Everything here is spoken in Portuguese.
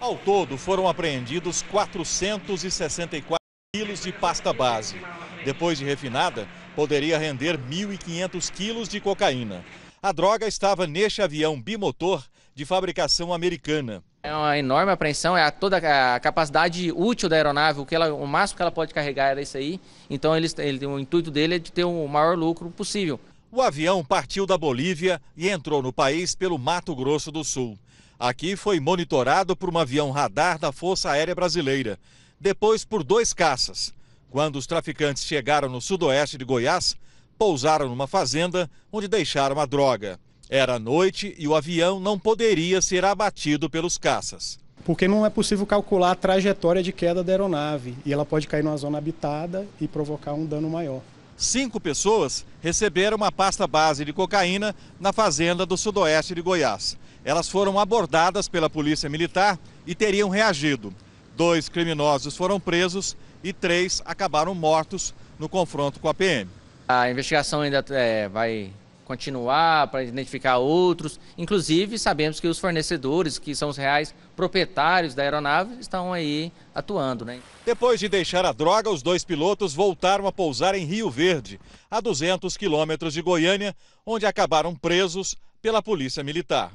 Ao todo, foram apreendidos 464 quilos de pasta base. Depois de refinada, poderia render 1.500 quilos de cocaína. A droga estava neste avião bimotor de fabricação americana. É uma enorme apreensão, é a toda a capacidade útil da aeronave, o, que ela, o máximo que ela pode carregar era é isso aí. Então ele, ele, o intuito dele é de ter o maior lucro possível. O avião partiu da Bolívia e entrou no país pelo Mato Grosso do Sul. Aqui foi monitorado por um avião radar da Força Aérea Brasileira, depois por dois caças. Quando os traficantes chegaram no sudoeste de Goiás, pousaram numa fazenda onde deixaram a droga. Era noite e o avião não poderia ser abatido pelos caças porque não é possível calcular a trajetória de queda da aeronave e ela pode cair numa zona habitada e provocar um dano maior cinco pessoas receberam uma pasta base de cocaína na fazenda do sudoeste de Goiás. Elas foram abordadas pela polícia militar e teriam reagido. Dois criminosos foram presos e três acabaram mortos no confronto com a PM. A investigação ainda é, vai continuar, para identificar outros. Inclusive, sabemos que os fornecedores, que são os reais proprietários da aeronave, estão aí atuando. Né? Depois de deixar a droga, os dois pilotos voltaram a pousar em Rio Verde, a 200 quilômetros de Goiânia, onde acabaram presos pela Polícia Militar.